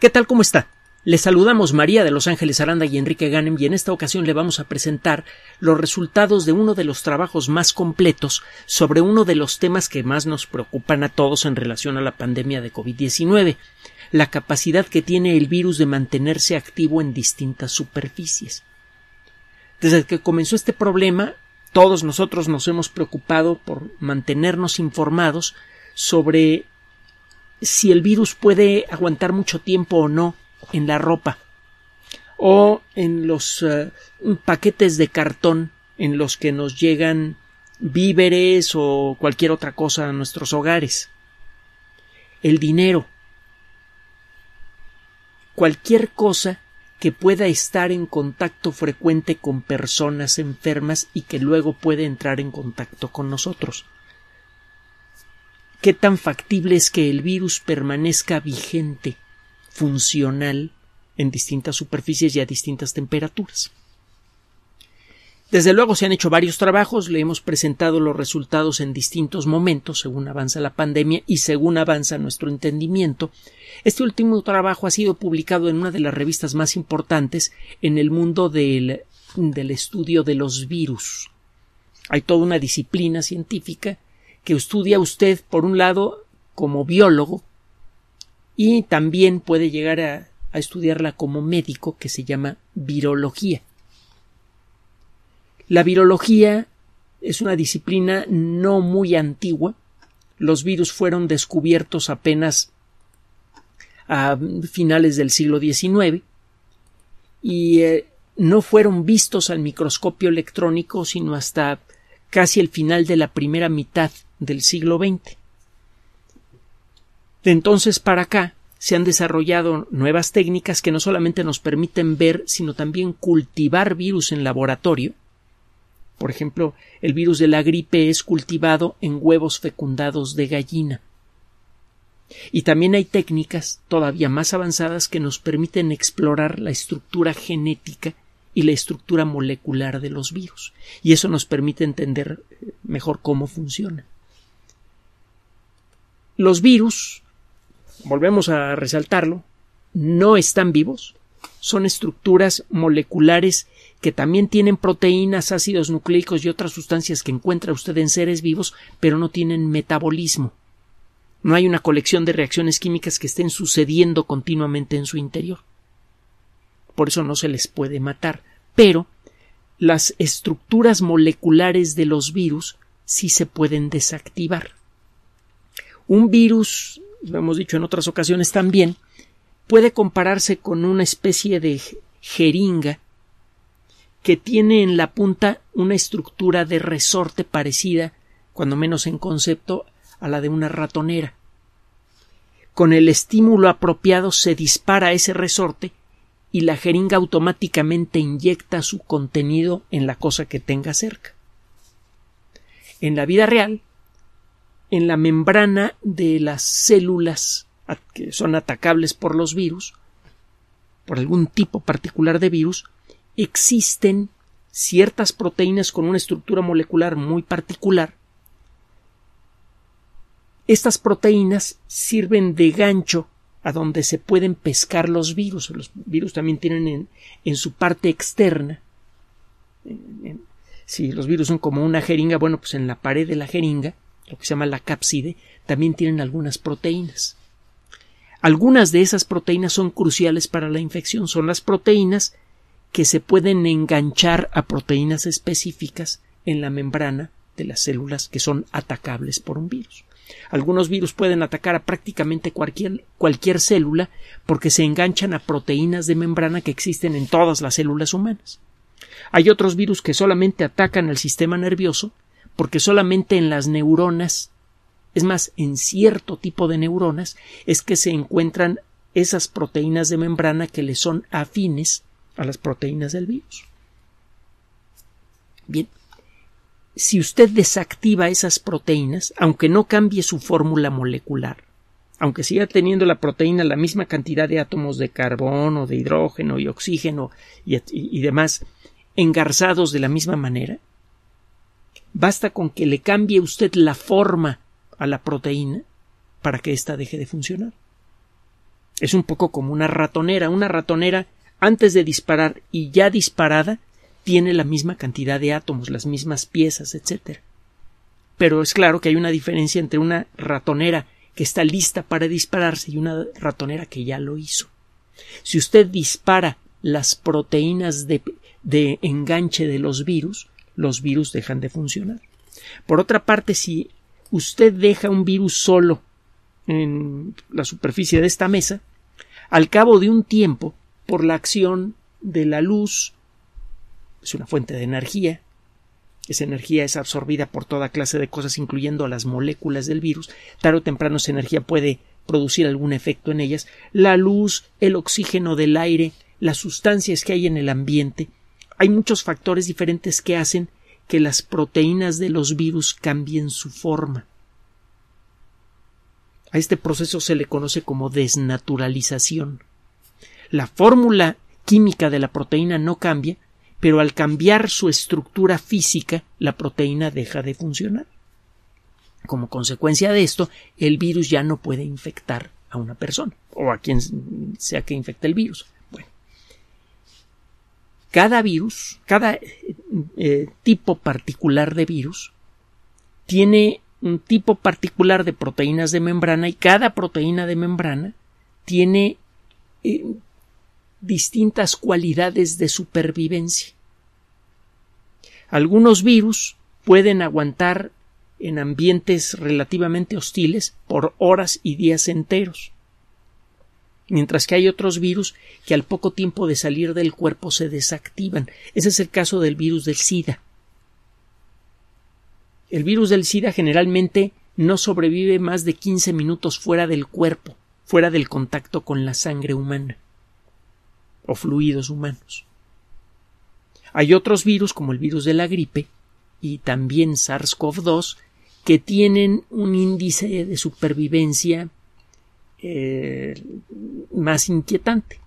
¿Qué tal? ¿Cómo está? Les saludamos María de Los Ángeles Aranda y Enrique Ganem y en esta ocasión le vamos a presentar los resultados de uno de los trabajos más completos sobre uno de los temas que más nos preocupan a todos en relación a la pandemia de COVID-19, la capacidad que tiene el virus de mantenerse activo en distintas superficies. Desde que comenzó este problema, todos nosotros nos hemos preocupado por mantenernos informados sobre si el virus puede aguantar mucho tiempo o no en la ropa o en los eh, paquetes de cartón en los que nos llegan víveres o cualquier otra cosa a nuestros hogares. El dinero. Cualquier cosa que pueda estar en contacto frecuente con personas enfermas y que luego puede entrar en contacto con nosotros qué tan factible es que el virus permanezca vigente, funcional, en distintas superficies y a distintas temperaturas. Desde luego se han hecho varios trabajos, le hemos presentado los resultados en distintos momentos según avanza la pandemia y según avanza nuestro entendimiento. Este último trabajo ha sido publicado en una de las revistas más importantes en el mundo del, del estudio de los virus. Hay toda una disciplina científica que estudia usted, por un lado, como biólogo, y también puede llegar a, estudiarla como médico, que se llama virología. La virología es una disciplina no muy antigua. Los virus fueron descubiertos apenas a finales del siglo XIX y eh, no fueron vistos al microscopio electrónico sino hasta casi el final de la primera mitad del siglo XX. De entonces para acá se han desarrollado nuevas técnicas que no solamente nos permiten ver, sino también cultivar virus en laboratorio. Por ejemplo, el virus de la gripe es cultivado en huevos fecundados de gallina. Y también hay técnicas todavía más avanzadas que nos permiten explorar la estructura genética y la estructura molecular de los virus, y eso nos permite entender eh, mejor cómo funciona los virus, volvemos a resaltarlo, no están vivos, son estructuras moleculares que también tienen proteínas, ácidos nucleicos y otras sustancias que encuentra usted en seres vivos, pero no tienen metabolismo. No hay una colección de reacciones químicas que estén sucediendo continuamente en su interior. Por eso no se les puede matar. Pero las estructuras moleculares de los virus sí se pueden desactivar. Un virus, lo hemos dicho en otras ocasiones también, puede compararse con una especie de jeringa que tiene en la punta una estructura de resorte parecida, cuando menos en concepto, a la de una ratonera. Con el estímulo apropiado se dispara ese resorte y la jeringa automáticamente inyecta su contenido en la cosa que tenga cerca. En la vida real, en la membrana de las células que son atacables por los virus, por algún tipo particular de virus, existen ciertas proteínas con una estructura molecular muy particular. Estas proteínas sirven de gancho a donde se pueden pescar los virus. Los virus también tienen en, su parte externa. si los virus son como una jeringa, bueno, pues en la pared de la jeringa lo que se llama la cápside, también tienen algunas proteínas. Algunas de esas proteínas son cruciales para la infección, son las proteínas que se pueden enganchar a proteínas específicas en la membrana de las células que son atacables por un virus. Algunos virus pueden atacar a prácticamente cualquier, cualquier célula porque se enganchan a proteínas de membrana que existen en todas las células humanas. Hay otros virus que solamente atacan al sistema nervioso porque solamente en las neuronas, es más, en cierto tipo de neuronas, es que se encuentran esas proteínas de membrana que le son afines a las proteínas del virus. Bien, si usted desactiva esas proteínas, aunque no cambie su fórmula molecular, aunque siga teniendo la proteína la misma cantidad de átomos de carbono, de hidrógeno y oxígeno y, demás, engarzados de la misma manera, Basta con que le cambie usted la forma a la proteína para que ésta deje de funcionar. Es un poco como una ratonera. Una ratonera, antes de disparar y ya disparada, tiene la misma cantidad de átomos, las mismas piezas, etc. Pero es claro que hay una diferencia entre una ratonera que está lista para dispararse y una ratonera que ya lo hizo. Si usted dispara las proteínas de, de enganche de los virus, los virus dejan de funcionar. Por otra parte, si usted deja un virus solo en la superficie de esta mesa, al cabo de un tiempo, por la acción de la luz, es una fuente de energía, esa energía es absorbida por toda clase de cosas, incluyendo las moléculas del virus, tarde o temprano esa energía puede producir algún efecto en ellas, la luz, el oxígeno del aire, las sustancias que hay en el ambiente, hay muchos factores diferentes que hacen que las proteínas de los virus cambien su forma. A este proceso se le conoce como desnaturalización. La fórmula química de la proteína no cambia, pero al cambiar su estructura física, la proteína deja de funcionar. Como consecuencia de esto, el virus ya no puede infectar a una persona o a quien sea que infecte el virus cada virus, cada eh, eh, tipo particular de virus, tiene un tipo particular de proteínas de membrana y cada proteína de membrana tiene eh, distintas cualidades de supervivencia. Algunos virus pueden aguantar en ambientes relativamente hostiles por horas y días enteros mientras que hay otros virus que al poco tiempo de salir del cuerpo se desactivan. Ese es el caso del virus del SIDA. El virus del SIDA generalmente no sobrevive más de 15 minutos fuera del cuerpo, fuera del contacto con la sangre humana o fluidos humanos. Hay otros virus como el virus de la gripe y también SARS-CoV-2 que tienen un índice de supervivencia eh, más inquietante.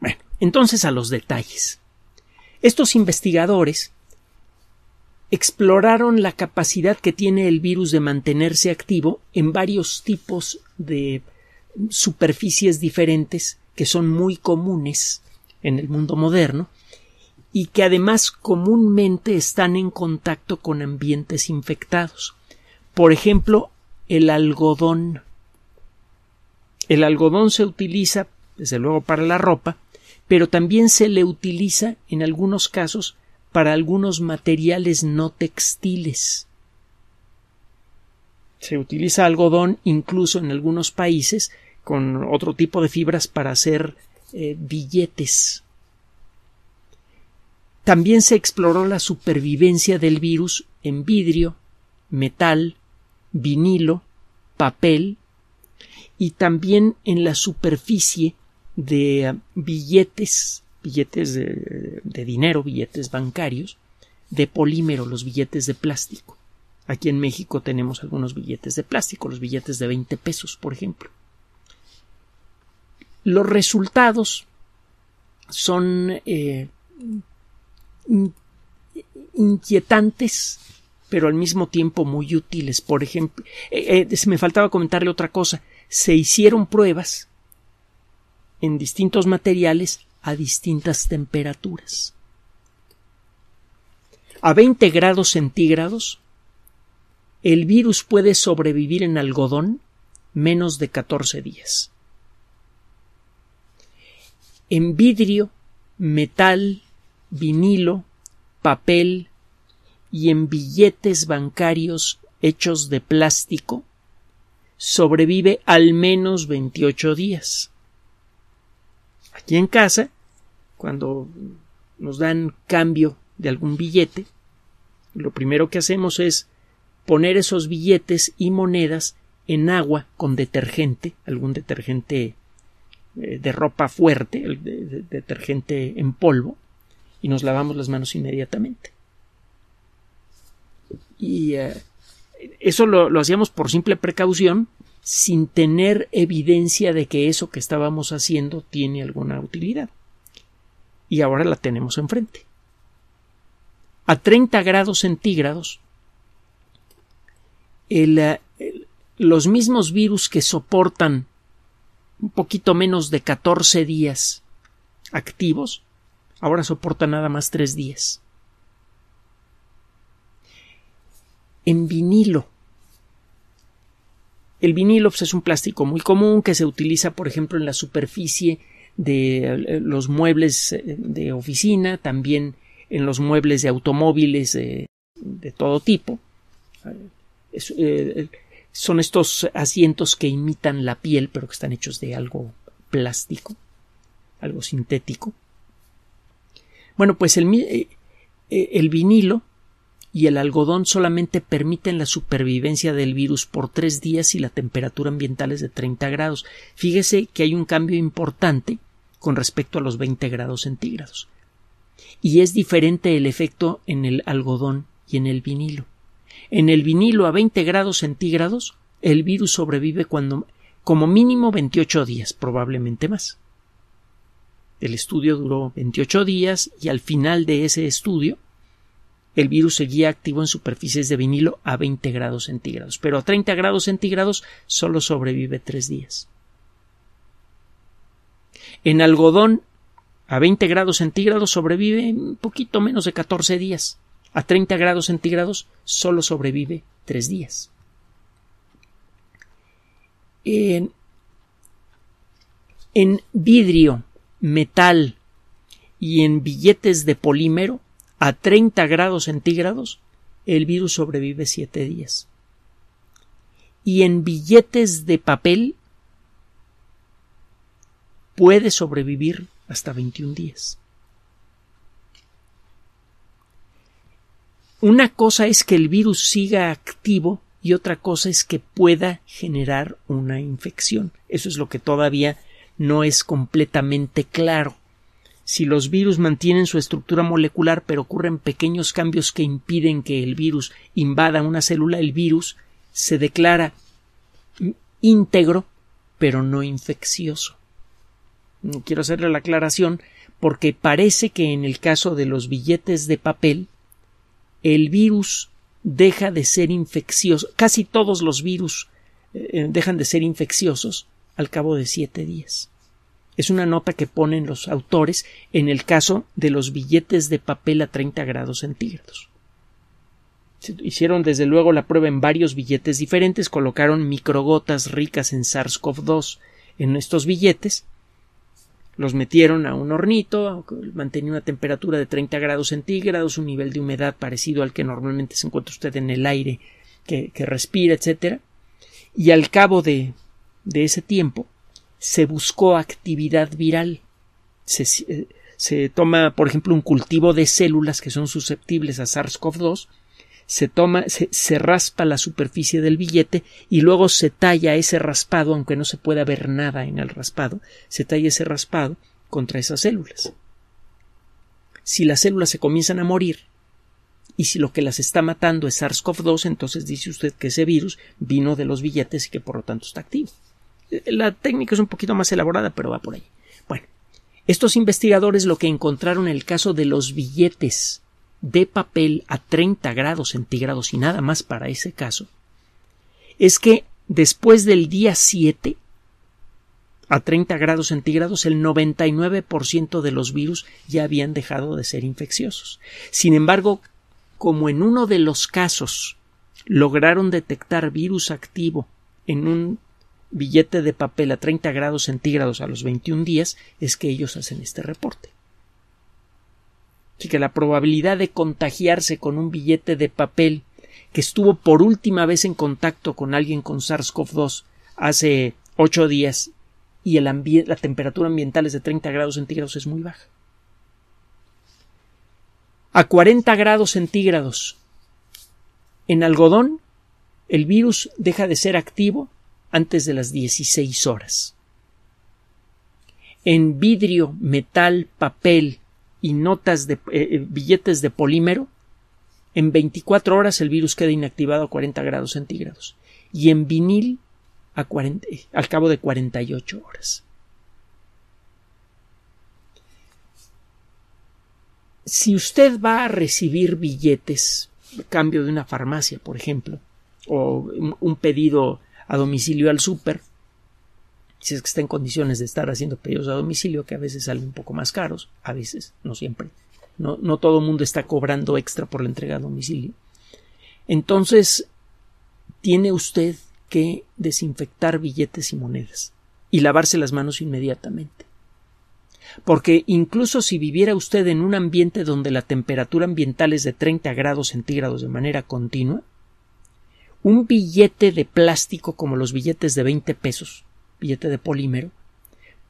Bueno, entonces a los detalles. Estos investigadores exploraron la capacidad que tiene el virus de mantenerse activo en varios tipos de superficies diferentes que son muy comunes en el mundo moderno y que además comúnmente están en contacto con ambientes infectados. Por ejemplo, el algodón el algodón se utiliza, desde luego, para la ropa, pero también se le utiliza, en algunos casos, para algunos materiales no textiles. Se utiliza algodón incluso en algunos países con otro tipo de fibras para hacer eh, billetes. También se exploró la supervivencia del virus en vidrio, metal, vinilo, papel y también en la superficie de ah, billetes, billetes de, dinero, billetes bancarios, de polímero, los billetes de plástico. Aquí en México tenemos algunos billetes de plástico, los billetes de 20 pesos, por ejemplo. Los resultados son eh, inquietantes, pero al mismo tiempo muy útiles. Por ejemplo, eh, eh, me faltaba comentarle otra cosa se hicieron pruebas en distintos materiales a distintas temperaturas. A 20 grados centígrados, el virus puede sobrevivir en algodón menos de 14 días. En vidrio, metal, vinilo, papel y en billetes bancarios hechos de plástico, sobrevive al menos 28 días. Aquí en casa, cuando nos dan cambio de algún billete, lo primero que hacemos es poner esos billetes y monedas en agua con detergente, algún detergente eh, de ropa fuerte, detergente en polvo, y nos lavamos las manos inmediatamente. Y eh, eso lo, lo hacíamos por simple precaución, sin tener evidencia de que eso que estábamos haciendo tiene alguna utilidad. Y ahora la tenemos enfrente. A 30 grados centígrados, eh, los mismos virus que soportan un poquito menos de 14 días activos, ahora soportan nada más 3 días. en vinilo. El vinilo pues, es un plástico muy común que se utiliza, por ejemplo, en la superficie de eh, los muebles eh, de oficina, también en los muebles de automóviles eh, de, todo tipo. son estos asientos que imitan la piel, pero que están hechos de algo plástico, algo sintético. Bueno, pues el, el vinilo y el algodón solamente permiten la supervivencia del virus por tres días y la temperatura ambiental es de 30 grados. Fíjese que hay un cambio importante con respecto a los 20 grados centígrados. Y es diferente el efecto en el algodón y en el vinilo. En el vinilo a 20 grados centígrados, el virus sobrevive cuando como mínimo 28 días, probablemente más. El estudio duró 28 días y al final de ese estudio el virus seguía activo en superficies de vinilo a 20 grados centígrados, pero a 30 grados centígrados solo sobrevive tres días. En algodón, a 20 grados centígrados sobrevive un poquito menos de 14 días. A 30 grados centígrados solo sobrevive tres días. En, en vidrio, metal y en billetes de polímero a 30 grados centígrados, el virus sobrevive 7 días. Y en billetes de papel puede sobrevivir hasta 21 días. Una cosa es que el virus siga activo y otra cosa es que pueda generar una infección. Eso es lo que todavía no es completamente claro. Si los virus mantienen su estructura molecular pero ocurren pequeños cambios que impiden que el virus invada una célula, el virus se declara íntegro pero no infeccioso. Quiero hacerle la aclaración porque parece que en el caso de los billetes de papel el virus deja de ser infeccioso, casi todos los virus eh, dejan de ser infecciosos al cabo de siete días. Es una nota que ponen los autores en el caso de los billetes de papel a 30 grados centígrados. Hicieron desde luego la prueba en varios billetes diferentes, colocaron microgotas ricas en SARS-CoV-2 en estos billetes, los metieron a un hornito, mantenía una temperatura de 30 grados centígrados, un nivel de humedad parecido al que normalmente se encuentra usted en el aire que, respira, etc. Y al cabo de, de ese tiempo, se buscó actividad viral. Eh, se, toma, por ejemplo, un cultivo de células que son susceptibles a SARS-CoV-2, se toma, se, se, raspa la superficie del billete y luego se talla ese raspado, aunque no se pueda ver nada en el raspado, se talla ese raspado contra esas células. Si las células se comienzan a morir, y si lo que las está matando es SARS-CoV-2, entonces dice usted que ese virus vino de los billetes y que por lo tanto está activo la técnica es un poquito más elaborada, pero va por ahí. Bueno, estos investigadores lo que encontraron en el caso de los billetes de papel a 30 grados centígrados y nada más para ese caso, es que después del día 7, a 30 grados centígrados, el 99% de los virus ya habían dejado de ser infecciosos. Sin embargo, como en uno de los casos lograron detectar virus activo en un billete de papel a 30 grados centígrados a los 21 días es que ellos hacen este reporte. Así que la probabilidad de contagiarse con un billete de papel que estuvo por última vez en contacto con alguien con SARS-CoV-2 hace 8 días y el la temperatura ambiental es de 30 grados centígrados es muy baja. A 40 grados centígrados en algodón, el virus deja de ser activo antes de las 16 horas. En vidrio, metal, papel y notas de eh, eh, billetes de polímero, en 24 horas el virus queda inactivado a 40 grados centígrados y en vinil a eh, al cabo de 48 horas. Si usted va a recibir billetes, cambio de una farmacia, por ejemplo, o un pedido a domicilio al súper, si es que está en condiciones de estar haciendo pedidos a domicilio, que a veces salen un poco más caros, a veces, no siempre. No, todo el mundo está cobrando extra por la entrega a domicilio. Entonces, tiene usted que desinfectar billetes y monedas y lavarse las manos inmediatamente. Porque incluso si viviera usted en un ambiente donde la temperatura ambiental es de 30 grados centígrados de manera continua, un billete de plástico como los billetes de 20 pesos, billete de polímero,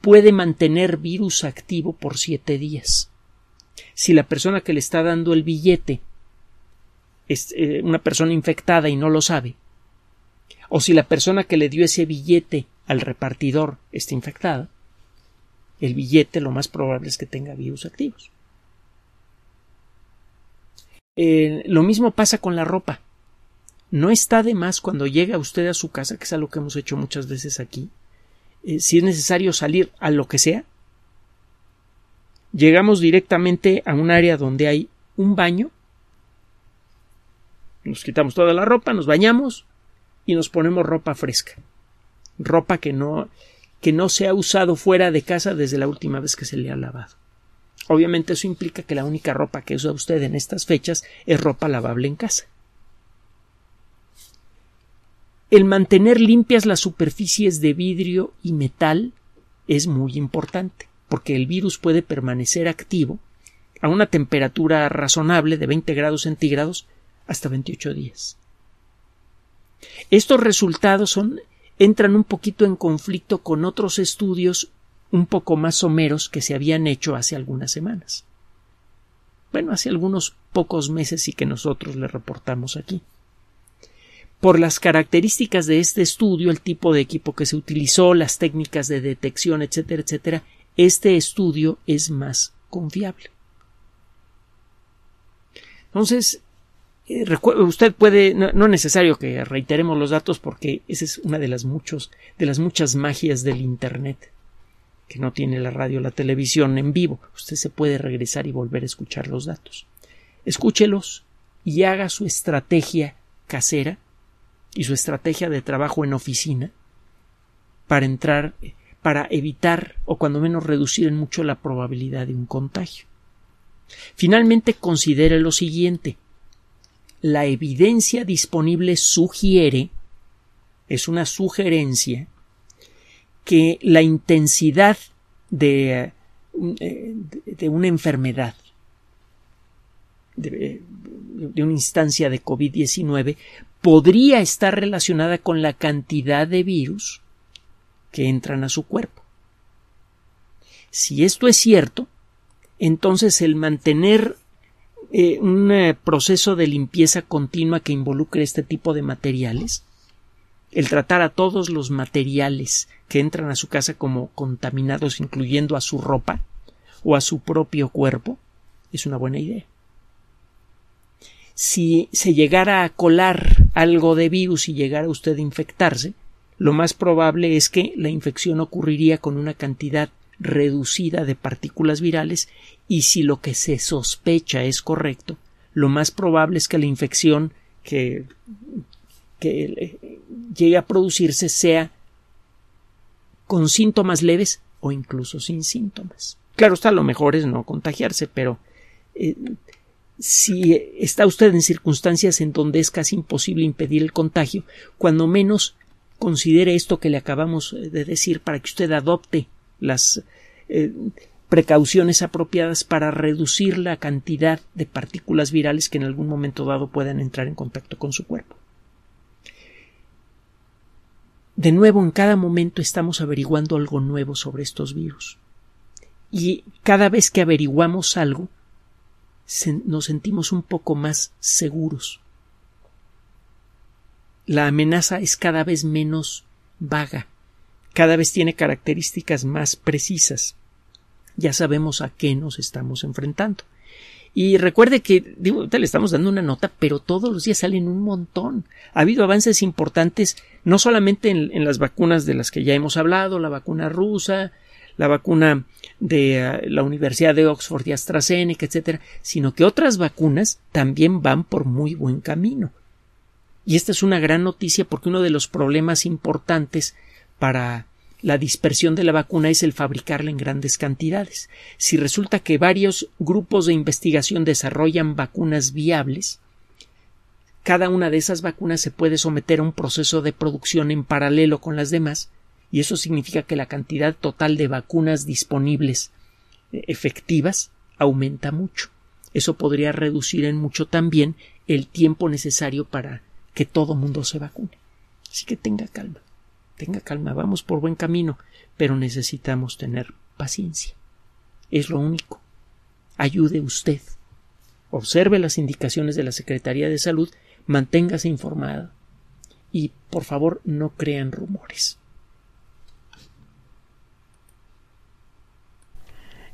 puede mantener virus activo por 7 días. Si la persona que le está dando el billete es eh, una persona infectada y no lo sabe, o si la persona que le dio ese billete al repartidor está infectada, el billete lo más probable es que tenga virus activos. Eh, lo mismo pasa con la ropa. No está de más cuando llega usted a su casa, que es algo que hemos hecho muchas veces aquí, eh, si es necesario salir a lo que sea, llegamos directamente a un área donde hay un baño, nos quitamos toda la ropa, nos bañamos y nos ponemos ropa fresca, ropa que no, que no se ha usado fuera de casa desde la última vez que se le ha lavado. Obviamente eso implica que la única ropa que usa usted en estas fechas es ropa lavable en casa el mantener limpias las superficies de vidrio y metal es muy importante, porque el virus puede permanecer activo a una temperatura razonable de 20 grados centígrados hasta 28 días. Estos resultados son, entran un poquito en conflicto con otros estudios un poco más someros que se habían hecho hace algunas semanas. Bueno, hace algunos pocos meses y que nosotros le reportamos aquí por las características de este estudio, el tipo de equipo que se utilizó, las técnicas de detección, etcétera, etcétera, este estudio es más confiable. Entonces, eh, usted puede, no, es necesario que reiteremos los datos porque esa es una de las, de las muchas magias del Internet, que no tiene la radio, la televisión en vivo. Usted se puede regresar y volver a escuchar los datos. Escúchelos y haga su estrategia casera y su estrategia de trabajo en oficina para entrar, para evitar o cuando menos reducir en mucho la probabilidad de un contagio. Finalmente, considere lo siguiente. La evidencia disponible sugiere, es una sugerencia, que la intensidad de, eh, de una enfermedad, de, de una instancia de COVID-19, podría estar relacionada con la cantidad de virus que entran a su cuerpo. Si esto es cierto, entonces el mantener eh, un eh, proceso de limpieza continua que involucre este tipo de materiales, el tratar a todos los materiales que entran a su casa como contaminados, incluyendo a su ropa o a su propio cuerpo, es una buena idea si se llegara a colar algo de virus y llegara usted a infectarse, lo más probable es que la infección ocurriría con una cantidad reducida de partículas virales y si lo que se sospecha es correcto, lo más probable es que la infección que, llegue a producirse sea con síntomas leves o incluso sin síntomas. Claro está, lo mejor es no contagiarse, pero eh, si está usted en circunstancias en donde es casi imposible impedir el contagio, cuando menos considere esto que le acabamos eh, de decir para que usted adopte las eh, precauciones apropiadas para reducir la cantidad de partículas virales que en algún momento dado puedan entrar en contacto con su cuerpo. De nuevo, en cada momento estamos averiguando algo nuevo sobre estos virus. Y cada vez que averiguamos algo, nos sentimos un poco más seguros. La amenaza es cada vez menos vaga, cada vez tiene características más precisas. Ya sabemos a qué nos estamos enfrentando. Y recuerde que, digo, le estamos dando una nota, pero todos los días salen un montón. Ha habido avances importantes, no solamente en las vacunas de las que ya hemos hablado, la vacuna rusa, la vacuna de eh, la Universidad de Oxford y AstraZeneca, etcétera, sino que otras vacunas también van por muy buen camino. Y esta es una gran noticia porque uno de los problemas importantes para la dispersión de la vacuna es el fabricarla en grandes cantidades. Si resulta que varios grupos de investigación desarrollan vacunas viables, cada una de esas vacunas se puede someter a un proceso de producción en paralelo con las demás y eso significa que la cantidad total de vacunas disponibles eh, efectivas aumenta mucho. Eso podría reducir en mucho también el tiempo necesario para que todo mundo se vacune. Así que tenga calma, tenga calma, vamos por buen camino, pero necesitamos tener paciencia. Es lo único. Ayude usted. Observe las indicaciones de la Secretaría de Salud, manténgase informada y, por favor, no crean rumores.